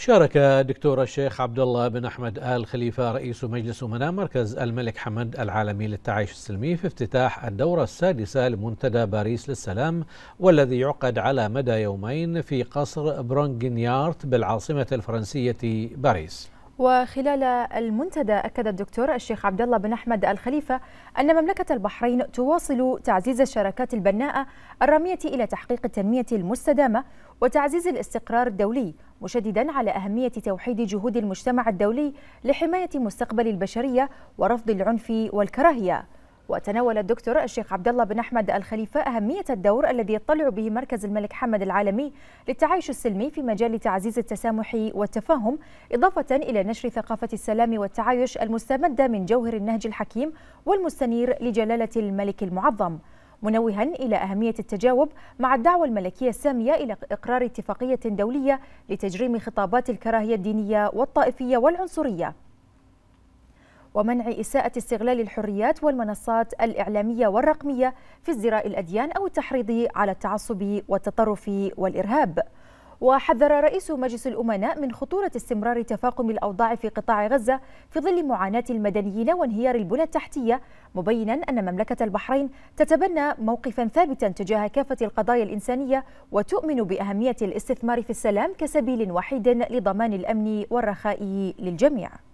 شارك الدكتور الشيخ عبد الله بن احمد ال خليفه رئيس مجلس امناء مركز الملك حمد العالمي للتعايش السلمي في افتتاح الدوره السادسه لمنتدى باريس للسلام والذي يعقد على مدى يومين في قصر برونغنيارت بالعاصمه الفرنسيه باريس. وخلال المنتدى اكد الدكتور الشيخ عبد الله بن احمد الخليفه ان مملكه البحرين تواصل تعزيز الشراكات البناءه الراميه الى تحقيق التنميه المستدامه وتعزيز الاستقرار الدولي مشددا على أهمية توحيد جهود المجتمع الدولي لحماية مستقبل البشرية ورفض العنف والكراهية وتناول الدكتور الشيخ عبد الله بن احمد الخليفه اهميه الدور الذي يطلع به مركز الملك حمد العالمي للتعايش السلمي في مجال تعزيز التسامح والتفاهم اضافه الى نشر ثقافه السلام والتعايش المستمده من جوهر النهج الحكيم والمستنير لجلاله الملك المعظم منوها إلى أهمية التجاوب مع الدعوة الملكية السامية إلى إقرار اتفاقية دولية لتجريم خطابات الكراهية الدينية والطائفية والعنصرية ومنع إساءة استغلال الحريات والمنصات الإعلامية والرقمية في ازدراء الأديان أو التحريض على التعصب والتطرف والإرهاب وحذر رئيس مجلس الأمناء من خطورة استمرار تفاقم الأوضاع في قطاع غزة في ظل معاناة المدنيين وانهيار البنى التحتية مبينا أن مملكة البحرين تتبنى موقفا ثابتا تجاه كافة القضايا الإنسانية وتؤمن بأهمية الاستثمار في السلام كسبيل وحيد لضمان الأمن والرخاء للجميع